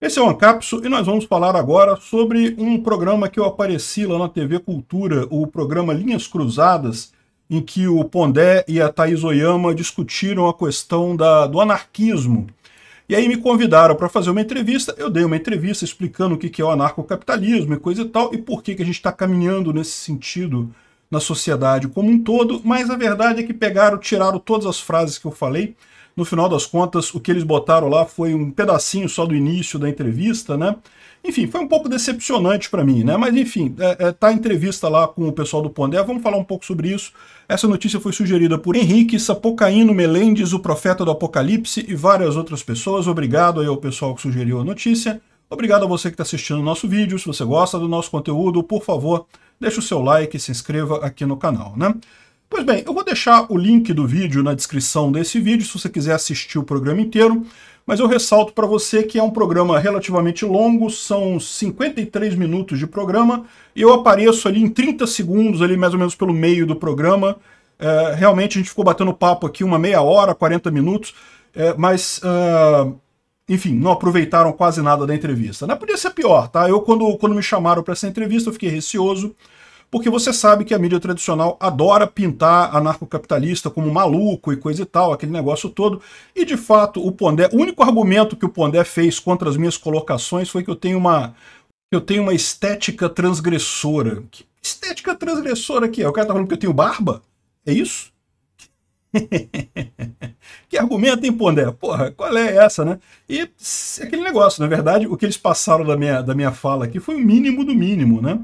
Esse é o Ancapso e nós vamos falar agora sobre um programa que eu apareci lá na TV Cultura, o programa Linhas Cruzadas, em que o Pondé e a Thaís Oyama discutiram a questão da, do anarquismo. E aí me convidaram para fazer uma entrevista, eu dei uma entrevista explicando o que é o anarcocapitalismo e coisa e tal, e por que, que a gente está caminhando nesse sentido na sociedade como um todo, mas a verdade é que pegaram, tiraram todas as frases que eu falei, no final das contas, o que eles botaram lá foi um pedacinho só do início da entrevista, né? Enfim, foi um pouco decepcionante para mim, né? Mas enfim, é, é, tá a entrevista lá com o pessoal do Pondé, vamos falar um pouco sobre isso. Essa notícia foi sugerida por Henrique Sapocaíno Melendes, o profeta do Apocalipse e várias outras pessoas. Obrigado aí ao pessoal que sugeriu a notícia. Obrigado a você que está assistindo o nosso vídeo. Se você gosta do nosso conteúdo, por favor, deixe o seu like e se inscreva aqui no canal, né? Pois bem, eu vou deixar o link do vídeo na descrição desse vídeo, se você quiser assistir o programa inteiro, mas eu ressalto para você que é um programa relativamente longo, são 53 minutos de programa, e eu apareço ali em 30 segundos, ali mais ou menos pelo meio do programa, é, realmente a gente ficou batendo papo aqui uma meia hora, 40 minutos, é, mas, uh, enfim, não aproveitaram quase nada da entrevista. Né? Podia ser pior, tá? Eu, quando, quando me chamaram para essa entrevista, eu fiquei receoso, porque você sabe que a mídia tradicional adora pintar anarcocapitalista como maluco e coisa e tal, aquele negócio todo. E de fato, o Pondé, o único argumento que o Pondé fez contra as minhas colocações foi que eu tenho uma eu tenho uma estética transgressora. Que estética transgressora aqui? É? O cara tá falando que eu tenho barba? É isso? que argumento, hein, Pondé? Porra, qual é essa, né? E aquele negócio, na verdade, o que eles passaram da minha, da minha fala aqui foi o mínimo do mínimo, né?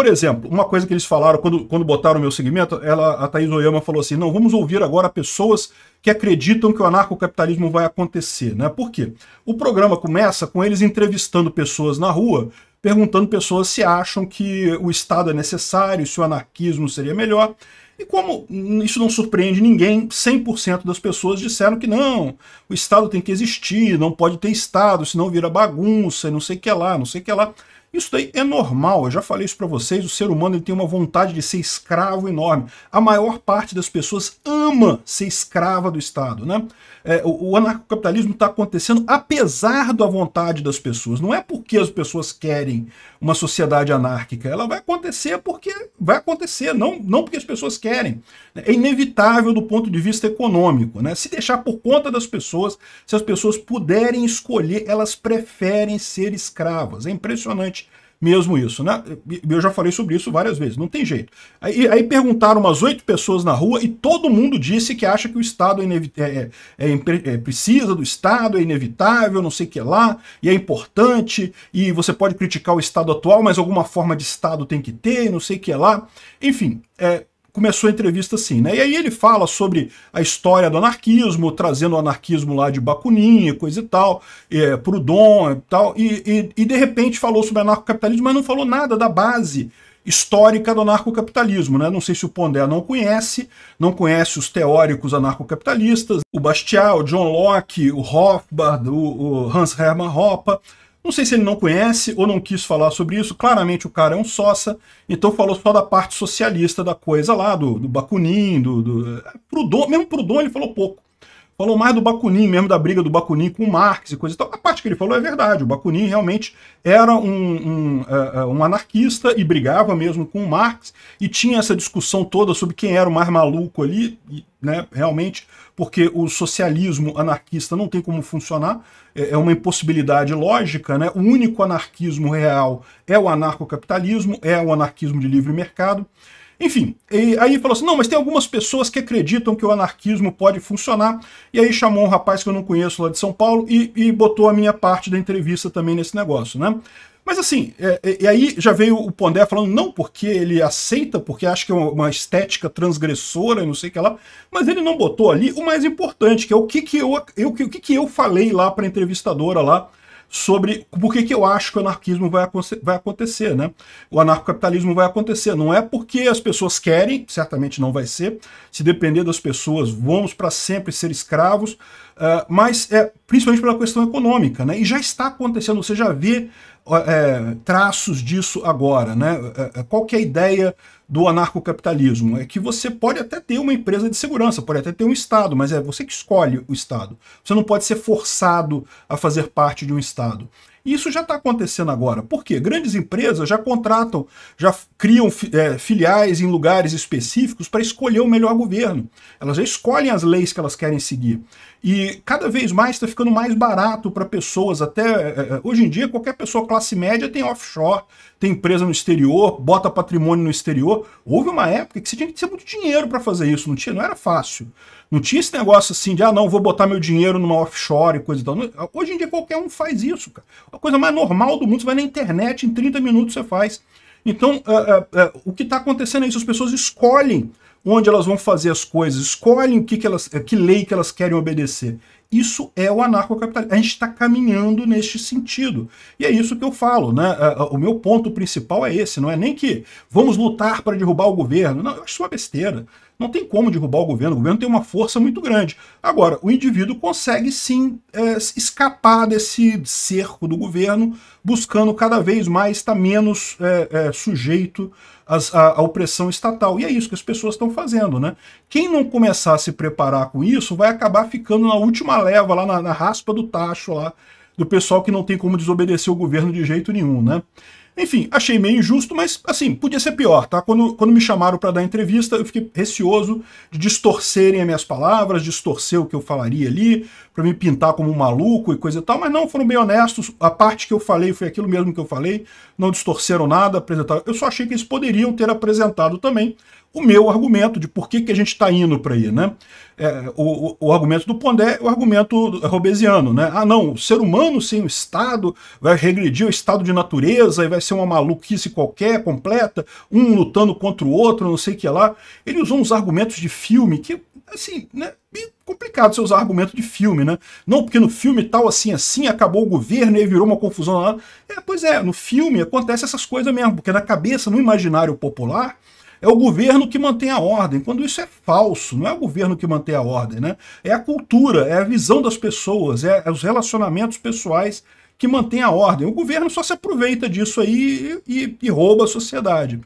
Por exemplo, uma coisa que eles falaram quando, quando botaram o meu segmento, ela, a Thaís Oyama falou assim: não, vamos ouvir agora pessoas que acreditam que o anarcocapitalismo vai acontecer. Né? Por quê? O programa começa com eles entrevistando pessoas na rua, perguntando pessoas se acham que o Estado é necessário, se o anarquismo seria melhor. E como isso não surpreende ninguém, 100% das pessoas disseram que não, o Estado tem que existir, não pode ter Estado, senão vira bagunça, não sei o que lá, não sei o que lá. Isso daí é normal, eu já falei isso para vocês, o ser humano ele tem uma vontade de ser escravo enorme. A maior parte das pessoas ama ser escrava do Estado. Né? É, o, o anarcocapitalismo está acontecendo apesar da vontade das pessoas. Não é porque as pessoas querem uma sociedade anárquica, ela vai acontecer porque vai acontecer, não, não porque as pessoas querem. É inevitável do ponto de vista econômico. Né? Se deixar por conta das pessoas, se as pessoas puderem escolher, elas preferem ser escravas. É impressionante mesmo isso, né? Eu já falei sobre isso várias vezes, não tem jeito. Aí, aí perguntaram umas oito pessoas na rua e todo mundo disse que acha que o Estado é, é, é, é, é precisa do Estado, é inevitável, não sei o que lá, e é importante, e você pode criticar o Estado atual, mas alguma forma de Estado tem que ter, não sei o que lá. Enfim, é, começou a entrevista assim, né? E aí ele fala sobre a história do anarquismo, trazendo o anarquismo lá de Bakunin, coisa e tal, é, Proudhon e tal, e, e, e de repente falou sobre anarcocapitalismo, mas não falou nada da base histórica do anarcocapitalismo. Né? Não sei se o Pondé não conhece, não conhece os teóricos anarcocapitalistas, o Bastiat, o John Locke, o Rothbard, o, o Hans Hermann Hoppe, não sei se ele não conhece ou não quis falar sobre isso. Claramente o cara é um sócia, então falou só da parte socialista da coisa lá, do, do Bakunin, do, do... É, pro mesmo pro ele falou pouco falou mais do Bakunin mesmo, da briga do Bakunin com Marx e coisa e tal. A parte que ele falou é verdade. O Bakunin realmente era um, um, uh, um anarquista e brigava mesmo com Marx e tinha essa discussão toda sobre quem era o mais maluco ali, né, realmente, porque o socialismo anarquista não tem como funcionar, é, é uma impossibilidade lógica. Né? O único anarquismo real é o anarcocapitalismo, é o anarquismo de livre mercado. Enfim, aí falou assim, não, mas tem algumas pessoas que acreditam que o anarquismo pode funcionar, e aí chamou um rapaz que eu não conheço lá de São Paulo e, e botou a minha parte da entrevista também nesse negócio, né? Mas assim, é, é, e aí já veio o Pondé falando não porque ele aceita, porque acha que é uma estética transgressora e não sei o que lá, mas ele não botou ali o mais importante, que é o que, que, eu, eu, o que, que eu falei lá para a entrevistadora lá sobre por que, que eu acho que o anarquismo vai, vai acontecer, né? O anarcocapitalismo vai acontecer. Não é porque as pessoas querem, certamente não vai ser. Se depender das pessoas, vamos para sempre ser escravos. Uh, mas é principalmente pela questão econômica, né? E já está acontecendo, você já vê é, traços disso agora, né? É, é, qual que é a ideia do anarcocapitalismo? É que você pode até ter uma empresa de segurança, pode até ter um Estado, mas é você que escolhe o Estado. Você não pode ser forçado a fazer parte de um Estado. E isso já está acontecendo agora. Por quê? Grandes empresas já contratam, já criam é, filiais em lugares específicos para escolher o melhor governo. Elas já escolhem as leis que elas querem seguir. E cada vez mais está ficando mais barato para pessoas, até é, é, hoje em dia qualquer pessoa classe média tem offshore, tem empresa no exterior, bota patrimônio no exterior. Houve uma época que você tinha que ter muito dinheiro para fazer isso, não tinha, não era fácil. Não tinha esse negócio assim de, ah, não, vou botar meu dinheiro numa offshore e coisa e tal. Hoje em dia qualquer um faz isso, cara. A coisa mais normal do mundo, você vai na internet, em 30 minutos você faz. Então, uh, uh, uh, o que está acontecendo é isso, as pessoas escolhem onde elas vão fazer as coisas, escolhem o que, que, elas, eh, que lei que elas querem obedecer. Isso é o anarcocapitalismo. A gente está caminhando neste sentido. E é isso que eu falo. Né? Eh, eh, o meu ponto principal é esse. Não é nem que vamos lutar para derrubar o governo. Não, eu acho isso uma besteira. Não tem como derrubar o governo. O governo tem uma força muito grande. Agora, o indivíduo consegue sim é, escapar desse cerco do governo, buscando cada vez mais estar tá menos é, é, sujeito à, à opressão estatal. E é isso que as pessoas estão estão fazendo, né? Quem não começar a se preparar com isso vai acabar ficando na última leva, lá na, na raspa do tacho lá, do pessoal que não tem como desobedecer o governo de jeito nenhum, né? Enfim, achei meio injusto, mas assim, podia ser pior, tá? Quando, quando me chamaram para dar entrevista, eu fiquei receoso de distorcerem as minhas palavras, distorcer o que eu falaria ali, para me pintar como um maluco e coisa e tal, mas não, foram bem honestos, a parte que eu falei foi aquilo mesmo que eu falei, não distorceram nada, apresentaram. Eu só achei que eles poderiam ter apresentado também o meu argumento de por que, que a gente está indo para aí, né? É, o, o, o, argumento do Pondé é o argumento é robesiano, né? Ah, não, o ser humano sem o Estado vai regredir ao estado de natureza e vai ser uma maluquice qualquer, completa, um lutando contra o outro, não sei o que lá. Ele usou uns argumentos de filme que, assim, né? complicado você usar de filme, né? Não, porque no filme tal, assim, assim, acabou o governo e virou uma confusão lá. É, pois é, no filme acontece essas coisas mesmo, porque na cabeça, no imaginário popular, é o governo que mantém a ordem, quando isso é falso, não é o governo que mantém a ordem, né? É a cultura, é a visão das pessoas, é, é os relacionamentos pessoais que mantém a ordem. O governo só se aproveita disso aí e, e, e rouba a sociedade.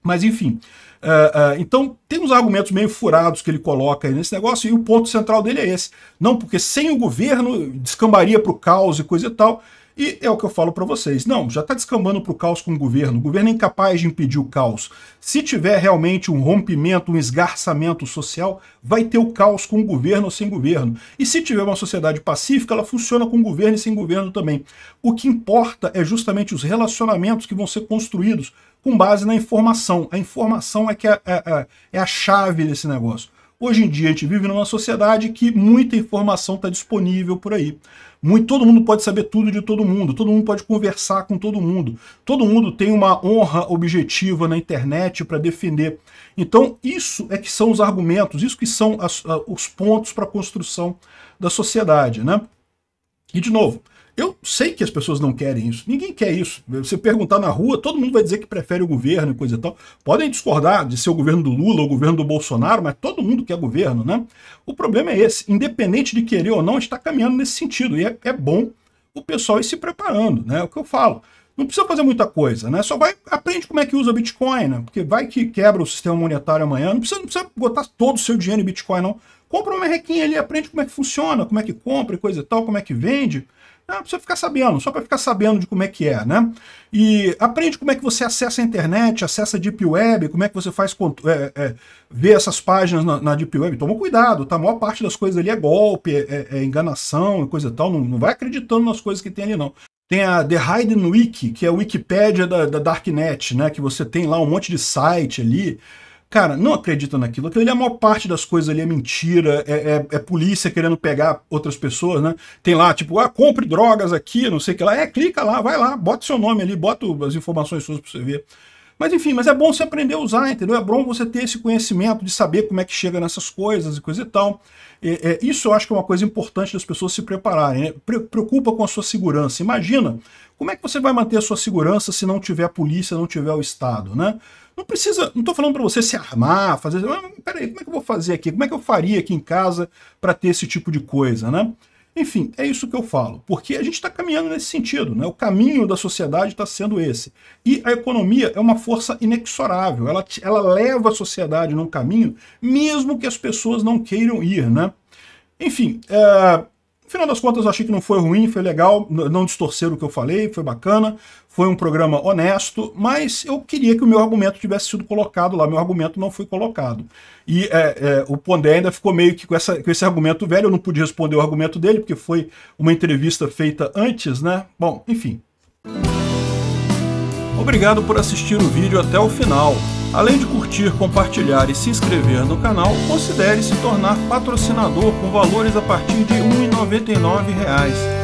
Mas, enfim. Uh, uh, então, tem uns argumentos meio furados que ele coloca nesse negócio, e o ponto central dele é esse. Não, porque sem o governo descambaria para o caos e coisa e tal. E é o que eu falo para vocês. Não, já está descambando para o caos com o governo. O governo é incapaz de impedir o caos. Se tiver realmente um rompimento, um esgarçamento social, vai ter o caos com o governo ou sem governo. E se tiver uma sociedade pacífica, ela funciona com governo e sem governo também. O que importa é justamente os relacionamentos que vão ser construídos com base na informação. A informação é que é, é, é, é a chave desse negócio. Hoje em dia a gente vive numa sociedade que muita informação está disponível por aí. Muito, todo mundo pode saber tudo de todo mundo, todo mundo pode conversar com todo mundo, todo mundo tem uma honra objetiva na internet para defender. Então isso é que são os argumentos, isso que são as, os pontos para a construção da sociedade. Né? E de novo, eu sei que as pessoas não querem isso. Ninguém quer isso. Você perguntar na rua, todo mundo vai dizer que prefere o governo e coisa e tal. Podem discordar de ser o governo do Lula ou o governo do Bolsonaro, mas todo mundo quer governo, né? O problema é esse. Independente de querer ou não, está caminhando nesse sentido. E é, é bom o pessoal ir se preparando, né? É o que eu falo. Não precisa fazer muita coisa, né? Só vai, aprende como é que usa Bitcoin, né? Porque vai que quebra o sistema monetário amanhã. Não precisa, não precisa botar todo o seu dinheiro em Bitcoin, não. Compra uma requinha ali, aprende como é que funciona, como é que compra e coisa e tal, como é que vende. Não, ah, precisa ficar sabendo, só para ficar sabendo de como é que é, né? E aprende como é que você acessa a internet, acessa a Deep Web, como é que você faz é, é, ver essas páginas na, na, Deep Web. Toma cuidado, tá? A maior parte das coisas ali é golpe, é, é, é enganação e coisa e tal. Não, não vai acreditando nas coisas que tem ali, não. Tem a The Hidden Wiki, que é a Wikipédia da, da Darknet, né? Que você tem lá um monte de site ali cara, não acredita naquilo. Aquilo ali, é a maior parte das coisas ali é mentira, é, é, é, polícia querendo pegar outras pessoas, né? Tem lá, tipo, ah, compre drogas aqui, não sei o que lá. É, clica lá, vai lá, bota seu nome ali, bota as informações suas pra você ver. Mas enfim, mas é bom você aprender a usar, entendeu? É bom você ter esse conhecimento de saber como é que chega nessas coisas e coisa e tal. É, é, isso eu acho que é uma coisa importante das pessoas se prepararem. Né? Pre preocupa com a sua segurança. Imagina, como é que você vai manter a sua segurança se não tiver a polícia, não tiver o Estado, né? Não precisa, não estou falando para você se armar, fazer... Ah, peraí, como é que eu vou fazer aqui? Como é que eu faria aqui em casa para ter esse tipo de coisa, né? Enfim, é isso que eu falo, porque a gente está caminhando nesse sentido, né? o caminho da sociedade está sendo esse. E a economia é uma força inexorável, ela, ela leva a sociedade num caminho, mesmo que as pessoas não queiram ir. Né? Enfim, é, no final das contas, eu achei que não foi ruim, foi legal, não distorceram o que eu falei, foi bacana. Foi um programa honesto, mas eu queria que o meu argumento tivesse sido colocado lá. Meu argumento não foi colocado. E é, é, o Pondé ainda ficou meio que com, essa, com esse argumento velho. Eu não pude responder o argumento dele, porque foi uma entrevista feita antes, né? Bom, enfim. Obrigado por assistir o vídeo até o final. Além de curtir, compartilhar e se inscrever no canal, considere se tornar patrocinador com valores a partir de R$ 1,99